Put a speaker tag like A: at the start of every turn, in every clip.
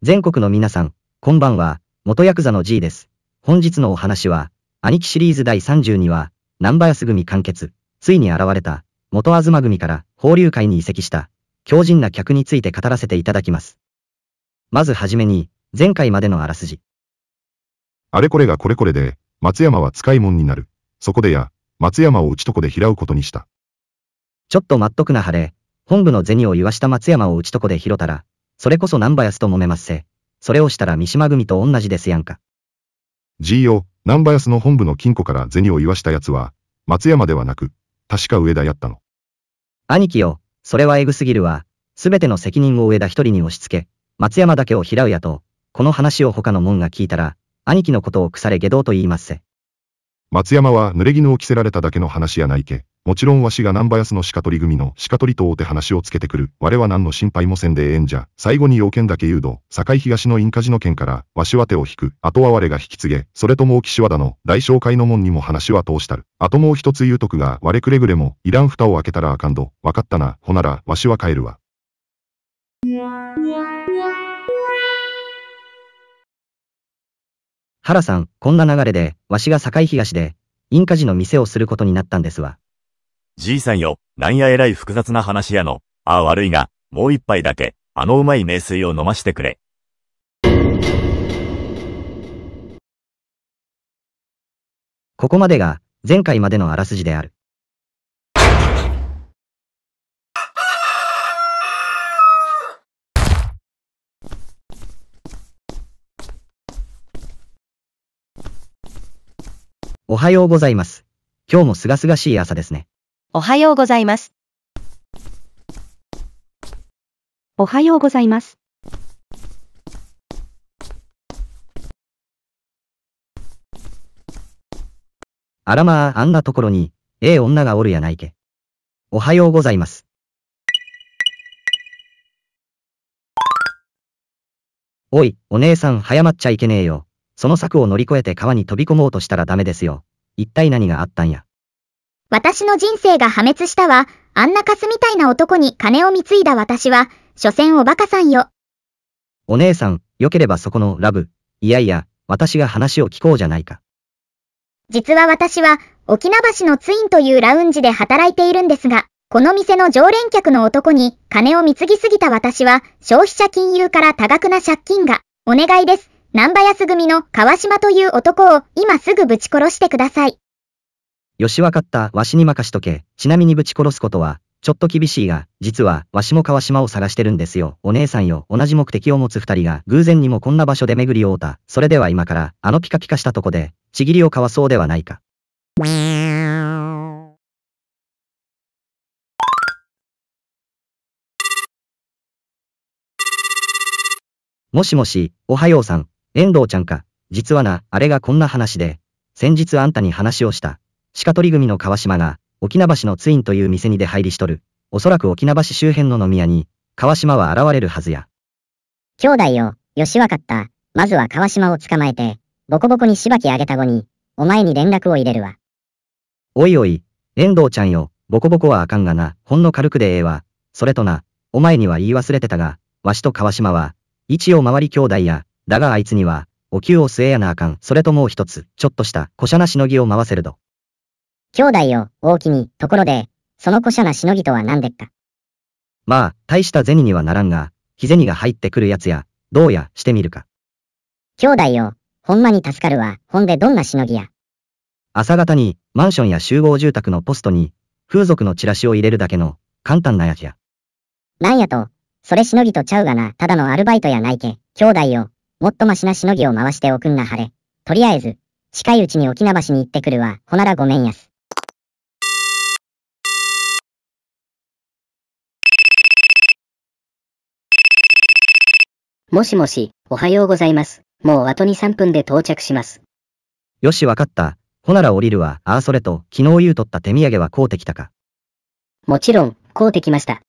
A: 全国の皆さん、こんばんは、元ヤクザの G です。本日のお話は、兄貴シリーズ第32話、南林組完結、ついに現れた、元東組から放流会に移籍した、強靭な客について語らせていただきます。まずはじめに、前回までのあらすじ。
B: あれこれがこれこれで、松山は使い物になる。そこでや、松山を打ちとこで拾うことにした。ちょっと待っとくな晴れ、
A: 本部の銭を言わした松山を打ちとこで拾ったら、それこそ南林と揉めますせ。それをした
B: ら三島組と同じですやんか。じいよ、南林の本部の金庫から銭を言わした奴は、松山ではなく、確か上田やったの。兄貴よ、それ
A: はエグすぎるわ。すべての責任を上田一人に押し付け、松山だけを拾うやと、この
B: 話を他の門が聞いたら、兄貴のことを腐れ下道と言いますせ。松山は濡れ衣を着せられただけの話やないけ。もちろんわしが南林の鹿取り組の鹿取りとおて話をつけてくる。我は何の心配もせんでええんじゃ。最後に要件だけ言うど、境東のインカジの件から、わしは手を引く。あとは我が引き継げ。それとも岸和田の大商会の門にも話は通したる。あともう一つ言うとくが、我くれぐれも、いらん蓋を開けたらあかんど。わかったな。ほなら、わしは帰るわ。
A: 原さん、こんな流れで、わしが堺東で、インカジの店をすることになったんですわ。
C: じいさんよ、なんやえらい複雑な話やの。ああ悪いが、もう一杯だけ、あのうまい名水を飲ましてくれ。
A: ここまでが、前回までのあらすじである。はようございます。今日もすがすがしい朝ですね。おはようございます。おはようございます。あらまあ、あんなところに、ええ女がおるやないけ。おはようございます。おい、お姉さん、早まっちゃいけねえよ。その柵を乗り越えて川に飛び込もうとしたらダメですよ。一体何があったんや。
D: 私の人生が破滅したわ。あんなカスみたいな男に金を貢いだ私は、所詮おバカさんよ。
A: お姉さん、良ければそこのラブ。いやいや、私が話を聞こうじゃないか。
D: 実は私は、沖縄市のツインというラウンジで働いているんですが、この店の常連客の男に金を貢ぎすぎた私は、消費者金融から多額な借金が、お願いです。南波安組の川島という男を今すぐぶち殺してください。
A: よしわかった、わしに任しとけ。ちなみにぶち殺すことは、ちょっと厳しいが、実は、わしも川島を探してるんですよ。お姉さんよ、同じ目的を持つ二人が、偶然にもこんな場所で巡り合うた。それでは今から、あのピカピカしたとこで、ちぎりを交わそうではないか。もしもし、おはようさん。遠藤ちゃんか。実はな、あれがこんな話で、先日あんたに話をした。鹿取組の川島が、沖縄市のツインという店に出入りしとる。おそらく沖縄市周
D: 辺の飲み屋に、川島は現れるはずや。兄弟よ、よしわかった。まずは川島を捕まえて、ボコボコにしばき上げた後に、お前に連絡を入れるわ。
A: おいおい、遠藤ちゃんよ、ボコボコはあかんがな、ほんの軽くでええわ。それとな、お前には言い忘れてたが、わしと川島は、一応周り兄弟や、だがあいつには、お灸を据えやなあかん。それともう一つ、ちょっとした、しゃなしのぎを回せるど。
D: 兄弟よ、大きに、ところで、その古ゃなしのぎとは何でっか。
A: まあ、大した銭にはならんが、日銭が入ってくるやつや、どうや、してみるか。兄弟
D: よ、ほんまに助かるわ、ほんでどんなしのぎや。
A: 朝方に、マンションや集合住宅のポストに、風俗のチラシを入れるだけの、簡単なやつや。
D: なんやと、それしのぎとちゃうがな、ただのアルバイトやないけ、兄弟よ、もっとましなしのぎを回しておくんなはれ。とりあえず、近いうちに沖縄市に行ってくるわ。ほならごめんやす。もしもし、おはようございます。もうあとに3分で到着します。よしわかった。ほなら降りるわ。ああ、
A: それと、昨日言うとった手土産は買うてきたか。
D: もちろん、買うてきました。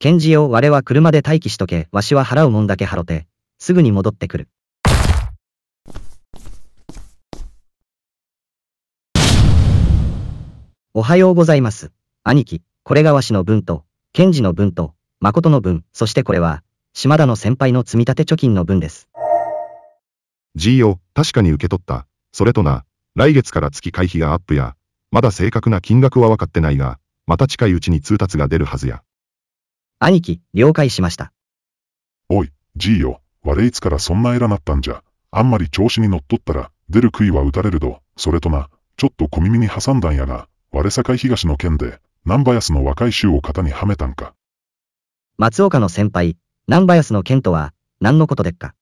A: 検事よ、我は車で待機しとけ、わしは払うもんだけ払て、すぐに戻ってくる。おはようございます。兄貴、これがわしの分と、ケンジの分と、誠の分、そしてこれは、島田の先輩の積立貯
B: 金の分です。G よ、確かに受け取った。それとな、来月から月会費がアップや、まだ正確な金額は分かってないが、また近いうちに通達が出るはずや。兄貴、了解しました。おい、じいよ、悪いつからそんな偉なったんじゃ。あんまり調子に乗っとったら、出る杭は打たれるど、それとな、ちょっと小耳に挟んだんやが、我境東の件で、南林の若い衆を型にはめたんか。松岡の先輩、南林の件とは、何のことでっか。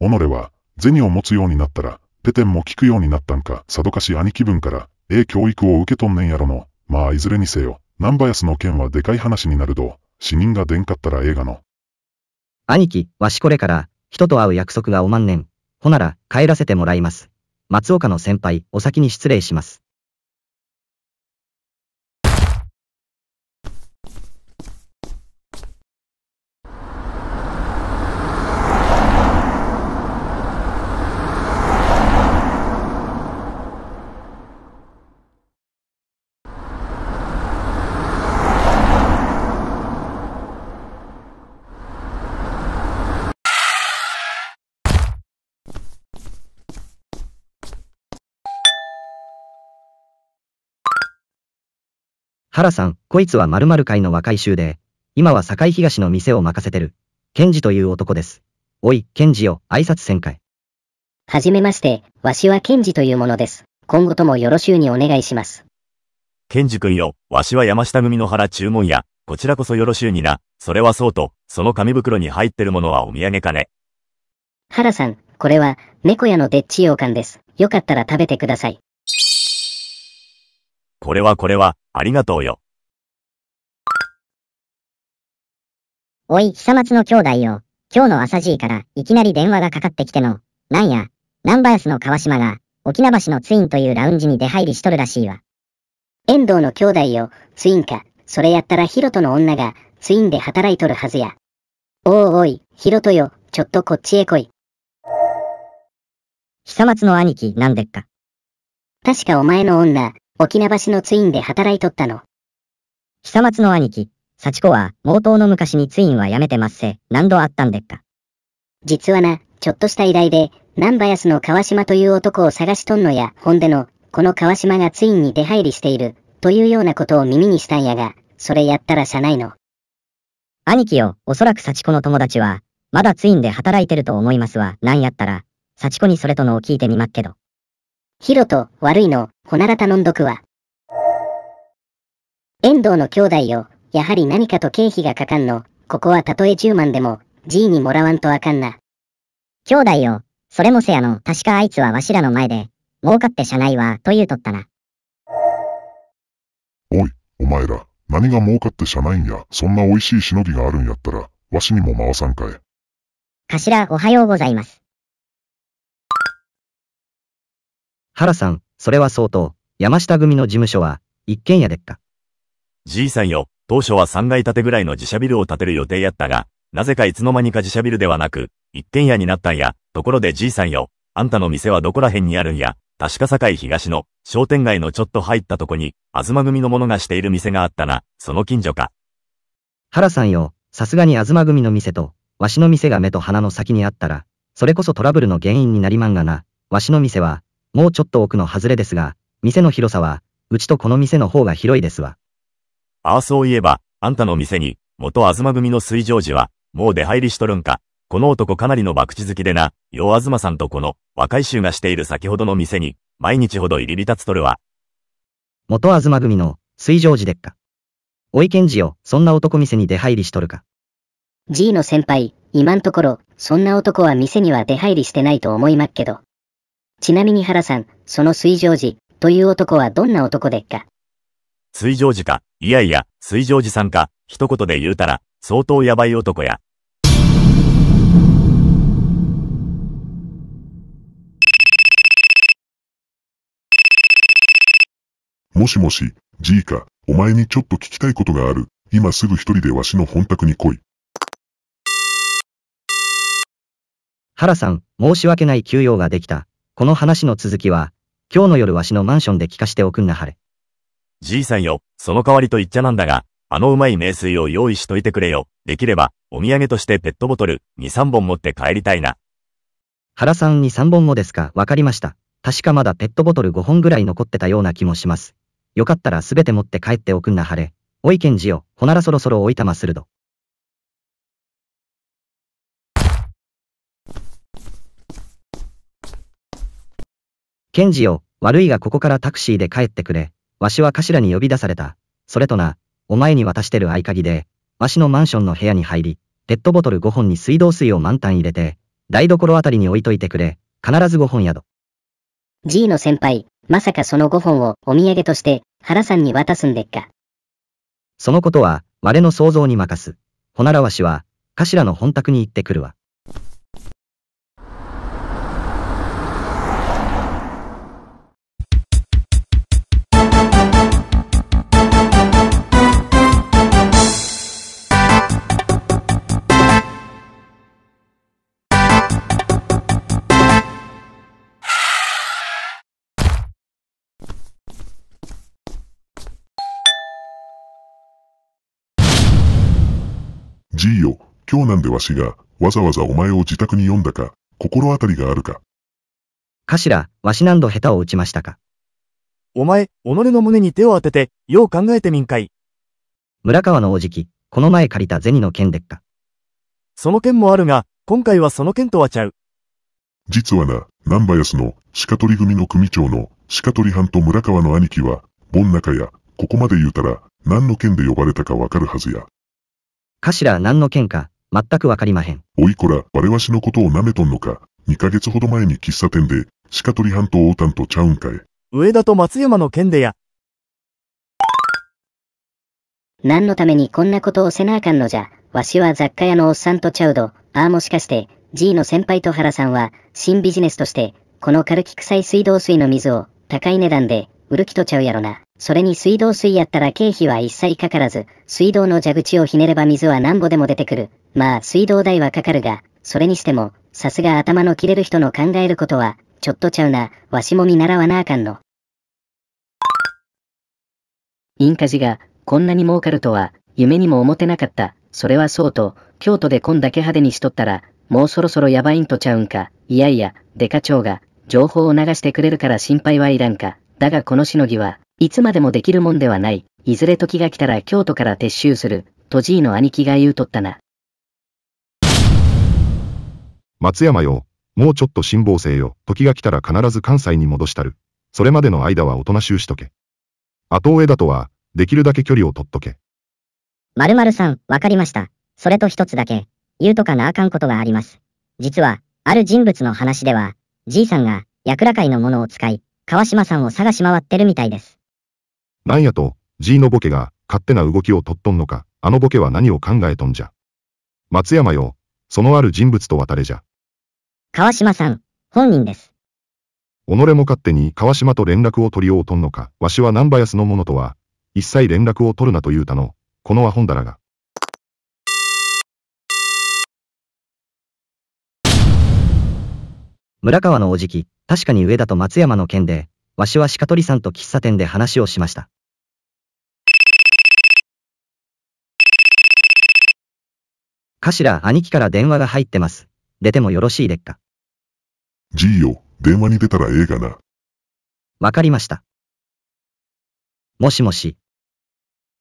B: 己は、銭を持つようになったら、ペテンも聞くようになったんか、さどかし兄貴分から、ええ教育を受けとんねんやろの、まあいずれにせよ、南林の件はでかい話になるど、死人が出んかったら映画の。兄貴、わしこれ
A: から、人と会う約束がおまんねん。ほなら、帰らせてもらいます。松岡の先輩、お先に失礼します。原さん、こいつは〇〇会の若い衆で、今は堺東の店を任せてる、ケンジという男です。おい、ケンジよ、挨拶せんかい。
D: はじめまして、わしはケンジというものです。今後ともよろしゅうにお願いします。
C: ケンジ君よ、わしは山下組の原注文や、こちらこそよろしゅうにな、それはそうと、その紙袋に入ってるものはお土産かね。
D: 原さん、これは、猫屋のデッチ羊羹です。よかったら食べてください。
C: これはこれは、ありがとうよ。
D: おい、久松の兄弟よ。今日の朝爺からいきなり電話がかかってきての。なんや、南林の川島が、沖縄市のツインというラウンジに出入りしとるらしいわ。遠藤の兄弟よ、ツインか。それやったらヒロトの女が、ツインで働いとるはずや。おおおい、ヒロトよ、ちょっとこっちへ来い。久松の兄貴、なんでっか。確かお前の女、沖縄市のツインで働いとったの。久松の兄貴、幸子は、毛頭の昔にツインはやめてまっせ、何度あったんでっか。実はな、ちょっとした依頼で、南林の川島という男を探しとんのや、本での、この川島がツインに出入りしている、というようなことを耳にしたんやが、それやったらしゃないの。兄貴よ、おそらく幸子の友達は、まだツインで働いてると思いますわ、なんやったら、幸子にそれとのを聞いてみまっけど。ヒロと悪いの、ほなら頼んどくわ。遠藤の兄弟よ、やはり何かと経費がかかんの、ここはたとえ10万でも、G にもらわんとあかんな。兄弟よ、それもせやの、確かあいつはわしらの前で、儲かってな内は、と言うとったな。
B: おい、お前ら、何が儲かってしゃないんや、そんな美味しい忍びがあるんやったら、わしにも回さんかえ。
D: 頭おはようございます。
B: 原さん、
A: それは相当、山下組の事務所は、一軒家でっか。じいさんよ、
C: 当初は3階建てぐらいの自社ビルを建てる予定やったが、なぜかいつの間にか自社ビルではなく、一軒家になったんや。ところでじいさんよ、あんたの店はどこら辺にあるんや。確か堺東の商店街のちょっと入ったとこに、東組の者がしている店があったな、その近
A: 所か。原さんよ、さすがに東組の店と、わしの店が目と鼻の先にあったら、それこそトラブルの原因になりまんがな、わしの店は、もうちょっと奥の外れですが、店の広さは、うちとこの店の方が広いですわ。
C: ああそういえば、あんたの店に、元東組の水上寺は、もう出入りしとるんか。この男かなりの博打好きでな、よう東さんとこの、若い衆がしている先ほどの店に、毎日ほど入り立つとるわ。
A: 元東組の、水上寺でっか。おいけんじよ、そんな男店に出入りしとるか。
D: G の先輩、今んところ、そんな男は店には出入りしてないと思いまっけど。ちなみに原さん、その水上寺という男はどんな男でっか
C: 水上寺か、いやいや、水上寺さんか、一言で言うたら、相当やばい男や。
B: もしもし、じいか、お前にちょっと聞きたいことがある。今すぐ一人でわしの本宅に来い。
A: 原さん、申し訳ない休養ができた。この話の続きは、今日の夜わしのマンションで聞かしておくんなはれ。
C: じいさんよ、その代わりと言っちゃなんだが、あのうまい名水を用意しといてくれよ。できれば、お土産としてペットボトル、2、3本持って帰りたいな。
A: 原さんに3本もですか、わかりました。確かまだペットボトル5本ぐらい残ってたような気もします。よかったらすべて持って帰っておくんなはれ。おいけんじよ、ほならそろそろおいたまするど。ケンジよ、悪いがここからタクシーで帰ってくれ。わしは頭に呼び出された。それとな、お前に渡してる合鍵で、わしのマンションの部屋に入り、ペットボトル5本に水道水を満タン入れて、台所あたりに置いといてくれ。必ず5本やど。
D: G の先輩、まさかその5本をお土産として、原さんに渡すんでっか。そのこと
A: は、我の想像に任す。ほならわしは、頭の本宅に行ってくるわ。
B: なんでわしが、わざわざお前を自宅に呼んだか、心当たりがあるか。かしら、わし何度下手を打ちましたか。
A: お前、己の胸に手を当てて、よう考えてみんかい。村川のおじき、この前借りた銭の件でっか。その件もあるが、今回はその件とはちゃう。
B: 実はな、南林の鹿取組の組長の鹿取藩と村川の兄貴は、盆中や、ここまで言うたら、何の件で呼ばれたかわかるはずや。
A: かしら何の件か、全くわかりま
B: へん。おいこら、我わしのことを舐めとんのか。2ヶ月ほど前に喫茶店で、鹿取半島を担とちゃうんかい。
D: 上田と松山の件でや。何のためにこんなことをせなあかんのじゃ。わしは雑貨屋のおっさんとちゃうど、ああもしかして、G の先輩と原さんは、新ビジネスとして、この軽き臭い水道水の水を、高い値段で、売る気とちゃうやろな。それに水道水やったら経費は一切かからず、水道の蛇口をひねれば水は何ぼでも出てくる。まあ水道代はかかるが、それにしても、さすが頭の切れる人の考えることは、ちょっとちゃうな、わしも見習わなあかんの。インカジが、こんなに儲かるとは、夢にも思ってなかった。それはそうと、京都でこんだけ派手にしとったら、もうそろそろやばいんとちゃうんか。いやいや、デカ長が、情報を流してくれるから心配はいらんか。だがこのしのぎは、いつまでもできるもんではない、いずれ時が来たら京都から撤収する、とじいの兄貴が言うとったな。
B: 松山よ、もうちょっと辛抱せよ、時が来たら必ず関西に戻したる。それまでの間はおとなしゅうしとけ。後追えだとは、できるだけ距離を取っとけ。
D: 〇〇さん、わかりました。それと一つだけ、言うとかなあかんことがあります。実は、ある人物の話では、じいさんが、ヤクラ会のものを使い、川島さんを探し回ってるみたいです。
B: なんやと、G のボケが、勝手な動きをとっとんのか、あのボケは何を考えとんじゃ。松山よ、そのある人物と渡れじゃ。
D: 川島さん、本人です。
B: 己も勝手に川島と連絡を取りようとんのか、わしは南林の者とは、一切連絡を取るなと言うたの、このアホンダラが。
A: 村川のおじき、確かに上田と松山の件で、わしは鹿取さんと喫茶店で話をしました。頭、兄貴から電話が入ってます。出てもよろしいでっか。
B: じいよ、電話に出たらええがな。わかりました。もしもし。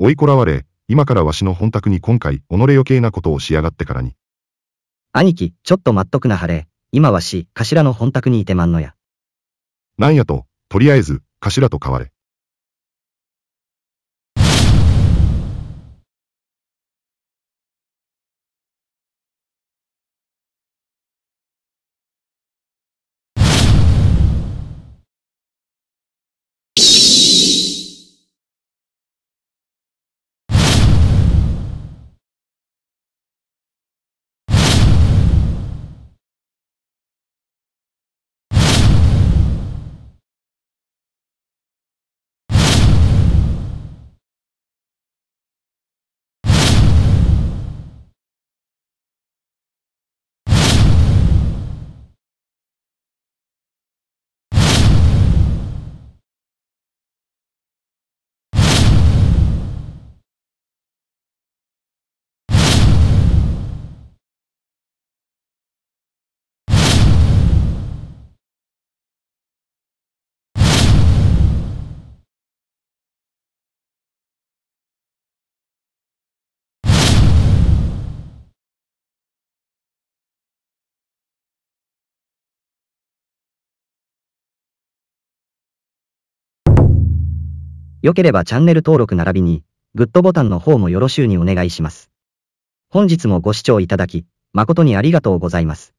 B: 追いこらわれ、今からわしの本宅に今回、己余計なことをしやがってからに。兄貴、ちょっと待っ
A: とくなはれ。今わし、頭の本宅にいてまんのや。なんやと、とりあえず、
B: 頭と変われ。
A: 良ければチャンネル登録並びに、グッドボタンの方もよろしゅうにお願いします。本日もご視聴いただき、誠にありがとうございます。